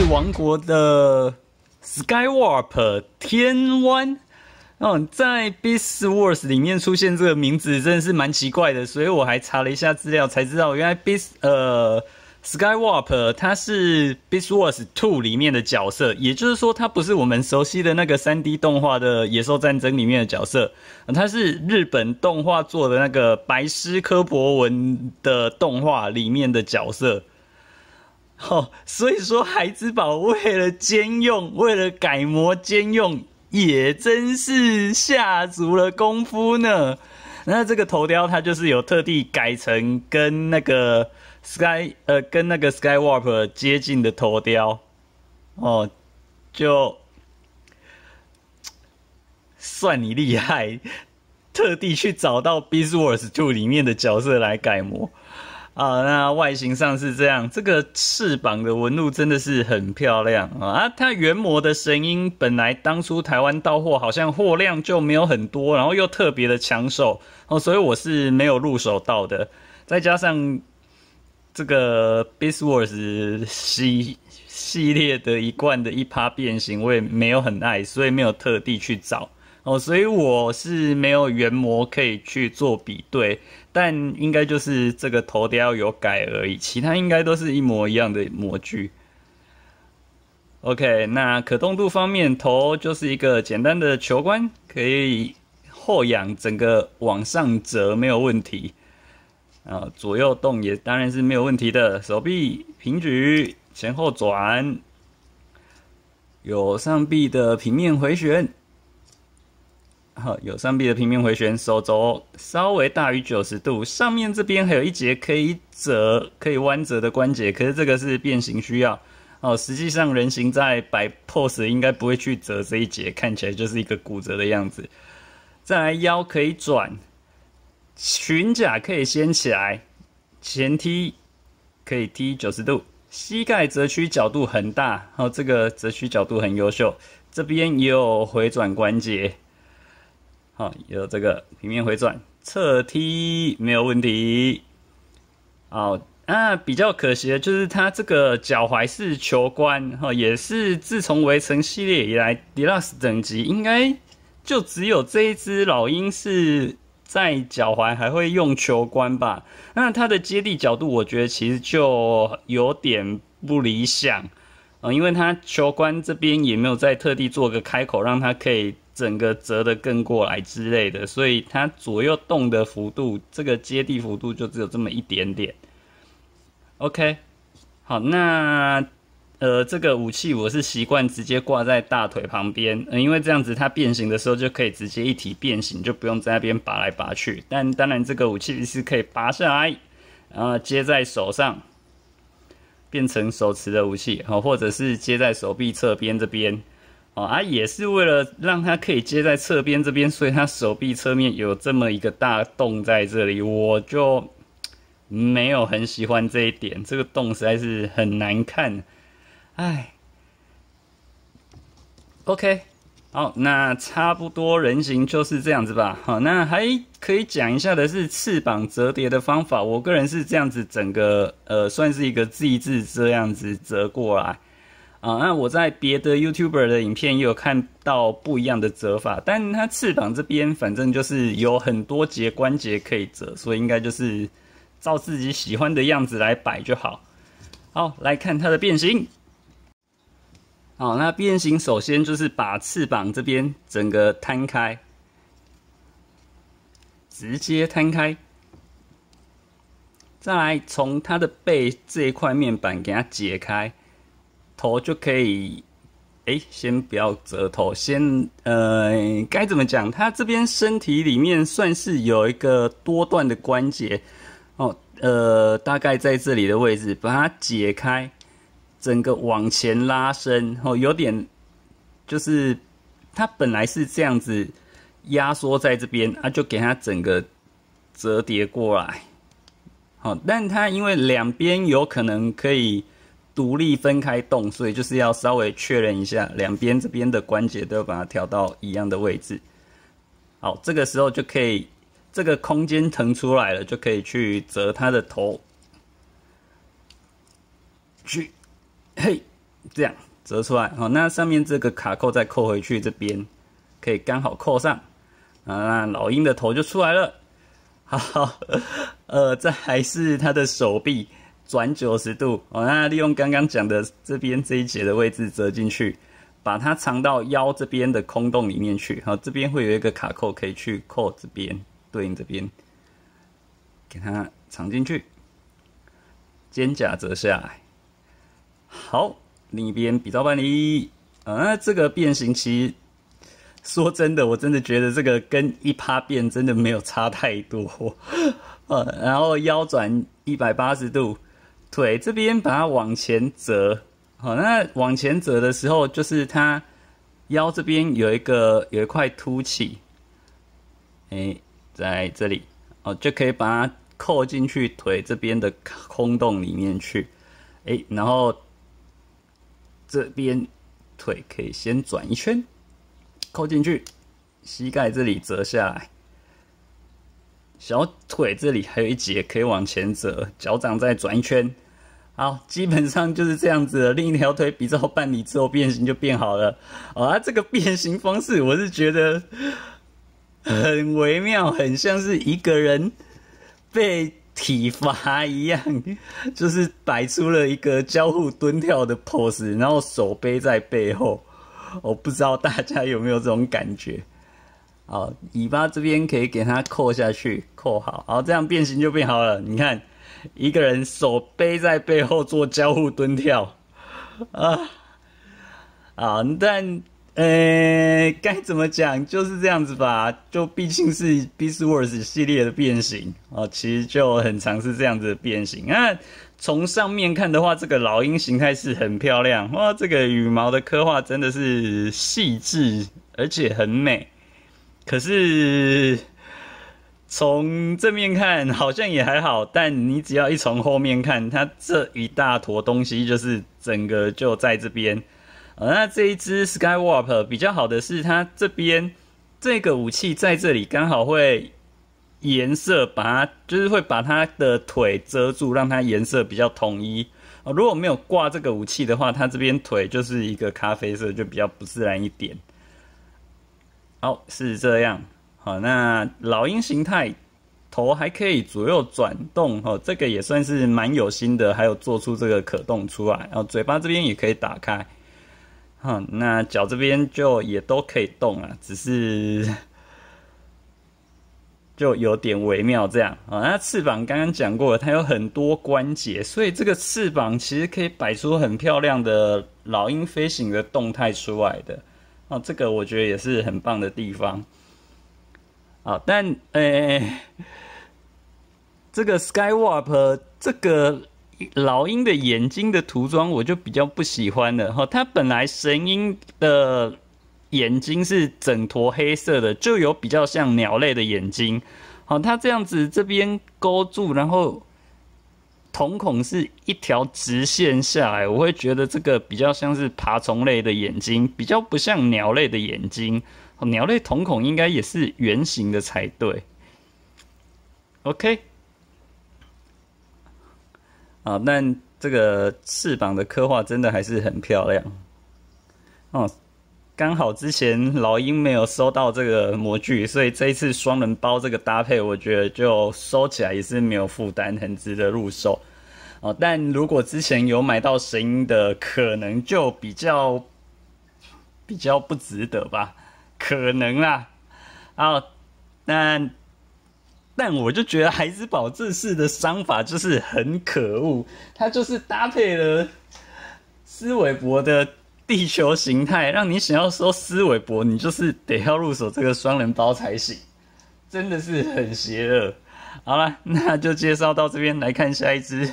是王国的 Skywarp 天湾，嗯，在 Beast Wars 里面出现这个名字真的是蛮奇怪的，所以我还查了一下资料，才知道原来 Beast 呃 Skywarp 它是 Beast Wars Two 里面的角色，也就是说它不是我们熟悉的那个三 D 动画的《野兽战争》里面的角色，它是日本动画做的那个白狮科博文的动画里面的角色。好，所以说孩之宝为了兼用，为了改模兼用，也真是下足了功夫呢。那这个头雕，它就是有特地改成跟那个 Sky 呃，跟那个 Skywarp 接近的头雕哦，就算你厉害，特地去找到《b e z s w o r s 2》里面的角色来改模。啊，那外形上是这样，这个翅膀的纹路真的是很漂亮啊！啊，它原模的声音本来当初台湾到货好像货量就没有很多，然后又特别的抢手哦，所以我是没有入手到的。再加上这个 Beast Wars 系系列的一贯的一趴变形，我也没有很爱，所以没有特地去找。哦，所以我是没有原模可以去做比对，但应该就是这个头雕有改而已，其他应该都是一模一样的模具。OK，那可动度方面，头就是一个简单的球冠，可以后仰，整个往上折没有问题。啊，左右动也当然是没有问题的，手臂平举，前后转，有上臂的平面回旋。有三臂的平面回旋，手肘稍微大于九十度。上面这边还有一节可以折、可以弯折的关节，可是这个是变形需要。哦，实际上人形在摆 pose 应该不会去折这一节，看起来就是一个骨折的样子。再来腰可以转，裙甲可以掀起来，前踢可以踢九十度，膝盖折曲角度很大。哦，这个折曲角度很优秀。这边也有回转关节。好，有这个平面回转侧踢没有问题。好，那比较可惜的就是它这个脚踝是球关，哈，也是自从围城系列以来，D 拉斯等级应该就只有这一只老鹰是在脚踝还会用球关吧？那它的接地角度，我觉得其实就有点不理想，嗯，因为它球关这边也没有再特地做个开口，让它可以。整个折的更过来之类的，所以它左右动的幅度，这个接地幅度就只有这么一点点。OK，好，那呃，这个武器我是习惯直接挂在大腿旁边，嗯、因为这样子它变形的时候就可以直接一体变形，就不用在那边拔来拔去。但当然，这个武器是可以拔下来，然后接在手上，变成手持的武器，好，或者是接在手臂侧边这边。啊，也是为了让他可以接在侧边这边，所以他手臂侧面有这么一个大洞在这里，我就没有很喜欢这一点，这个洞实在是很难看。哎，OK，好，那差不多人形就是这样子吧。好，那还可以讲一下的是翅膀折叠的方法，我个人是这样子，整个呃算是一个“ Z 字这样子折过来。啊，那我在别的 YouTuber 的影片也有看到不一样的折法，但它翅膀这边反正就是有很多节关节可以折，所以应该就是照自己喜欢的样子来摆就好。好，来看它的变形。好，那变形首先就是把翅膀这边整个摊开，直接摊开，再来从它的背这一块面板给它解开。头就可以，哎，先不要折头，先，呃，该怎么讲？它这边身体里面算是有一个多段的关节，哦，呃，大概在这里的位置，把它解开，整个往前拉伸，哦，有点，就是它本来是这样子压缩在这边，啊，就给它整个折叠过来，好，但它因为两边有可能可以。独立分开动，所以就是要稍微确认一下两边这边的关节都要把它调到一样的位置。好，这个时候就可以，这个空间腾出来了，就可以去折它的头。去，嘿，这样折出来，好，那上面这个卡扣再扣回去，这边可以刚好扣上啊。那老鹰的头就出来了。好，呃，这还是它的手臂。转九十度，哦，那利用刚刚讲的这边这一节的位置折进去，把它藏到腰这边的空洞里面去。好，这边会有一个卡扣，可以去扣这边对应这边，给它藏进去。肩胛折下来，好，另一边比照办理。啊，这个变形其实说真的，我真的觉得这个跟一趴变真的没有差太多。呃，然后腰转一百八十度。腿这边把它往前折，好，那往前折的时候，就是它腰这边有一个有一块凸起，哎，在这里哦，就可以把它扣进去腿这边的空洞里面去，哎，然后这边腿可以先转一圈，扣进去，膝盖这里折下来。小腿这里还有一节可以往前折，脚掌再转一圈，好，基本上就是这样子了。另一条腿比照半离之后变形就变好了。啊，这个变形方式我是觉得很微妙，很像是一个人被体罚一样，就是摆出了一个交互蹲跳的 pose，然后手背在背后。我不知道大家有没有这种感觉。好，尾巴这边可以给它扣下去，扣好，然后这样变形就变好了。你看，一个人手背在背后做交互蹲跳，啊，啊，但呃，该怎么讲，就是这样子吧。就毕竟是 Beast Wars 系列的变形哦，其实就很常是这样子的变形。那从上面看的话，这个老鹰形态是很漂亮哇，这个羽毛的刻画真的是细致而且很美。可是从正面看好像也还好，但你只要一从后面看，它这一大坨东西就是整个就在这边。啊，那这一只 Skywarp 比较好的是它这边这个武器在这里刚好会颜色把，它，就是会把它的腿遮住，让它颜色比较统一。啊，如果没有挂这个武器的话，它这边腿就是一个咖啡色，就比较不自然一点。好是这样，好那老鹰形态头还可以左右转动哦，这个也算是蛮有心的，还有做出这个可动出来，然后嘴巴这边也可以打开，好那脚这边就也都可以动啊，只是 就有点微妙这样啊。那翅膀刚刚讲过了，它有很多关节，所以这个翅膀其实可以摆出很漂亮的老鹰飞行的动态出来的。哦，这个我觉得也是很棒的地方。好，但诶，这个 Skywarp 这个老鹰的眼睛的涂装，我就比较不喜欢了。哈，它本来神鹰的眼睛是整坨黑色的，就有比较像鸟类的眼睛。好，它这样子这边勾住，然后。瞳孔是一条直线下来，我会觉得这个比较像是爬虫类的眼睛，比较不像鸟类的眼睛。鸟类瞳孔应该也是圆形的才对。OK，啊，但这个翅膀的刻画真的还是很漂亮，哦。刚好之前老鹰没有收到这个模具，所以这一次双人包这个搭配，我觉得就收起来也是没有负担，很值得入手哦。但如果之前有买到神鹰的，可能就比较比较不值得吧，可能啦。啊，但但我就觉得海之宝这次的商法就是很可恶，他就是搭配了斯韦伯的。地球形态让你想要收斯韦博，你就是得要入手这个双人包才行，真的是很邪恶。好了，那就介绍到这边，来看下一支。